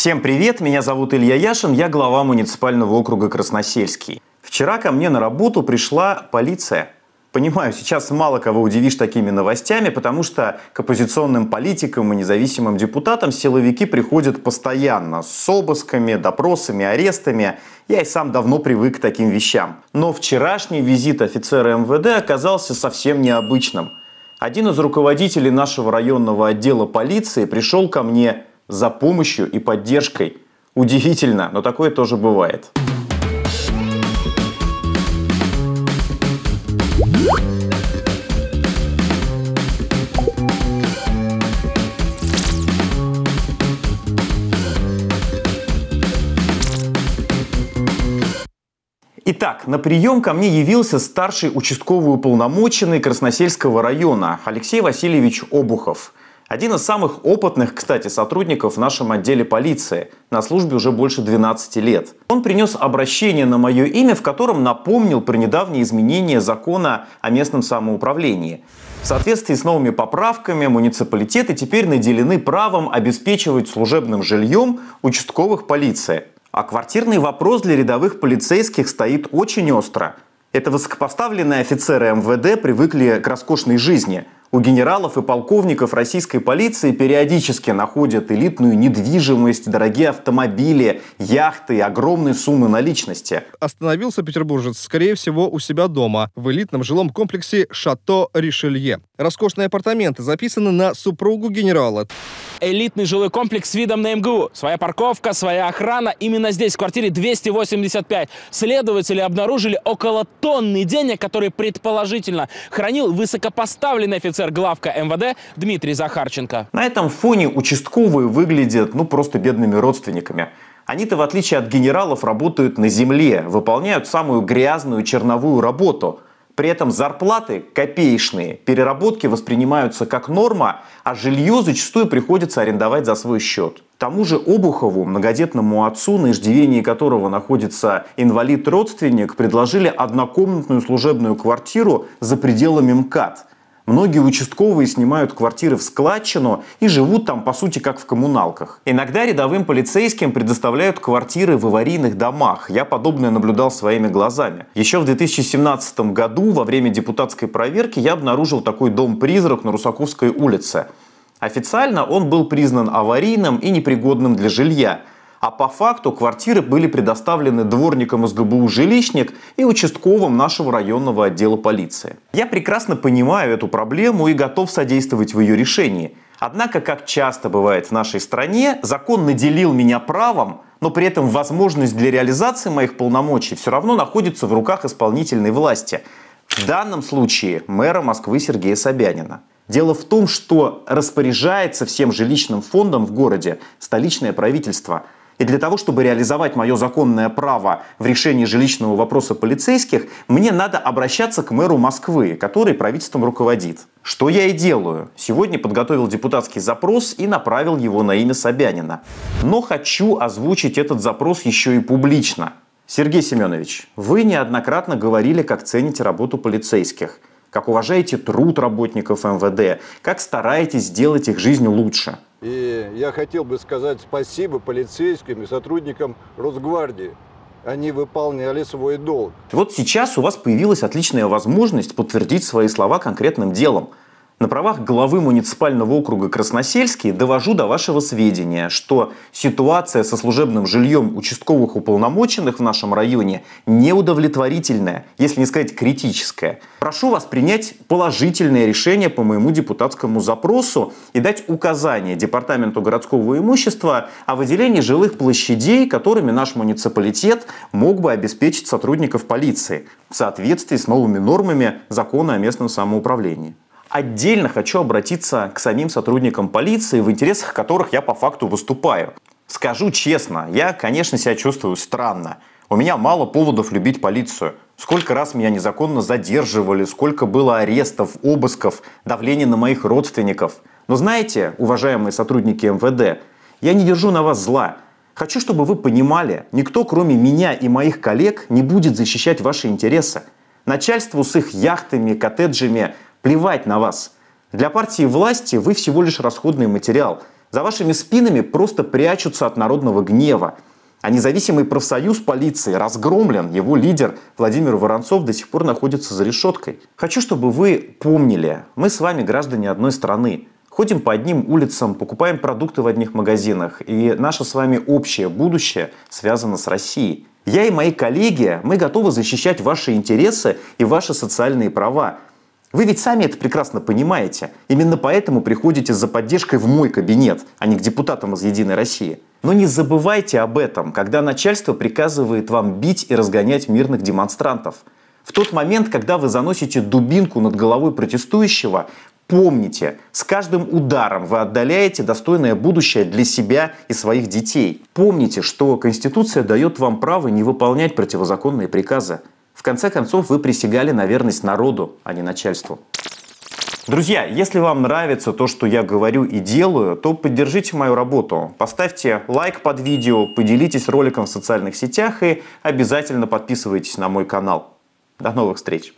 Всем привет, меня зовут Илья Яшин, я глава муниципального округа Красносельский. Вчера ко мне на работу пришла полиция. Понимаю, сейчас мало кого удивишь такими новостями, потому что к оппозиционным политикам и независимым депутатам силовики приходят постоянно с обысками, допросами, арестами. Я и сам давно привык к таким вещам. Но вчерашний визит офицера МВД оказался совсем необычным. Один из руководителей нашего районного отдела полиции пришел ко мне за помощью и поддержкой. Удивительно, но такое тоже бывает. Итак, на прием ко мне явился старший участковый уполномоченный Красносельского района Алексей Васильевич Обухов. Один из самых опытных, кстати, сотрудников в нашем отделе полиции. На службе уже больше 12 лет. Он принес обращение на мое имя, в котором напомнил про недавние изменения закона о местном самоуправлении. В соответствии с новыми поправками муниципалитеты теперь наделены правом обеспечивать служебным жильем участковых полиции. А квартирный вопрос для рядовых полицейских стоит очень остро. Это высокопоставленные офицеры МВД привыкли к роскошной жизни – у генералов и полковников российской полиции периодически находят элитную недвижимость, дорогие автомобили, яхты огромные суммы наличности. Остановился петербуржец, скорее всего, у себя дома, в элитном жилом комплексе «Шато Ришелье». Роскошные апартаменты записаны на супругу генерала. Элитный жилой комплекс с видом на МГУ. Своя парковка, своя охрана. Именно здесь, в квартире 285. Следователи обнаружили около тонны денег, которые предположительно хранил высокопоставленный офицер главка МВД Дмитрий Захарченко. На этом фоне участковые выглядят ну просто бедными родственниками. Они-то, в отличие от генералов, работают на земле, выполняют самую грязную черновую работу – при этом зарплаты копеечные, переработки воспринимаются как норма, а жилье зачастую приходится арендовать за свой счет. К тому же Обухову, многодетному отцу, на иждивении которого находится инвалид-родственник, предложили однокомнатную служебную квартиру за пределами МКАД – Многие участковые снимают квартиры в складчину и живут там, по сути, как в коммуналках. Иногда рядовым полицейским предоставляют квартиры в аварийных домах. Я подобное наблюдал своими глазами. Еще в 2017 году во время депутатской проверки я обнаружил такой дом-призрак на Русаковской улице. Официально он был признан аварийным и непригодным для жилья, а по факту квартиры были предоставлены дворникам из ГБУ «Жилищник» и участковым нашего районного отдела полиции. Я прекрасно понимаю эту проблему и готов содействовать в ее решении. Однако, как часто бывает в нашей стране, закон наделил меня правом, но при этом возможность для реализации моих полномочий все равно находится в руках исполнительной власти. В данном случае мэра Москвы Сергея Собянина. Дело в том, что распоряжается всем жилищным фондом в городе столичное правительство – и для того, чтобы реализовать мое законное право в решении жилищного вопроса полицейских, мне надо обращаться к мэру Москвы, который правительством руководит. Что я и делаю. Сегодня подготовил депутатский запрос и направил его на имя Собянина. Но хочу озвучить этот запрос еще и публично. Сергей Семенович, вы неоднократно говорили, как цените работу полицейских, как уважаете труд работников МВД, как стараетесь сделать их жизнь лучше – и я хотел бы сказать спасибо полицейским и сотрудникам Росгвардии, они выполняли свой долг. Вот сейчас у вас появилась отличная возможность подтвердить свои слова конкретным делом – на правах главы муниципального округа Красносельский довожу до вашего сведения, что ситуация со служебным жильем участковых уполномоченных в нашем районе неудовлетворительная, если не сказать критическая. Прошу вас принять положительное решение по моему депутатскому запросу и дать указание Департаменту городского имущества о выделении жилых площадей, которыми наш муниципалитет мог бы обеспечить сотрудников полиции в соответствии с новыми нормами закона о местном самоуправлении. Отдельно хочу обратиться к самим сотрудникам полиции, в интересах которых я по факту выступаю. Скажу честно, я, конечно, себя чувствую странно. У меня мало поводов любить полицию. Сколько раз меня незаконно задерживали, сколько было арестов, обысков, давления на моих родственников. Но знаете, уважаемые сотрудники МВД, я не держу на вас зла. Хочу, чтобы вы понимали, никто кроме меня и моих коллег не будет защищать ваши интересы. Начальству с их яхтами, коттеджами Плевать на вас. Для партии власти вы всего лишь расходный материал. За вашими спинами просто прячутся от народного гнева. А независимый профсоюз полиции разгромлен, его лидер Владимир Воронцов до сих пор находится за решеткой. Хочу, чтобы вы помнили, мы с вами граждане одной страны. Ходим по одним улицам, покупаем продукты в одних магазинах, и наше с вами общее будущее связано с Россией. Я и мои коллеги, мы готовы защищать ваши интересы и ваши социальные права. Вы ведь сами это прекрасно понимаете. Именно поэтому приходите за поддержкой в мой кабинет, а не к депутатам из «Единой России». Но не забывайте об этом, когда начальство приказывает вам бить и разгонять мирных демонстрантов. В тот момент, когда вы заносите дубинку над головой протестующего, помните, с каждым ударом вы отдаляете достойное будущее для себя и своих детей. Помните, что Конституция дает вам право не выполнять противозаконные приказы. В конце концов, вы присягали на верность народу, а не начальству. Друзья, если вам нравится то, что я говорю и делаю, то поддержите мою работу. Поставьте лайк под видео, поделитесь роликом в социальных сетях и обязательно подписывайтесь на мой канал. До новых встреч!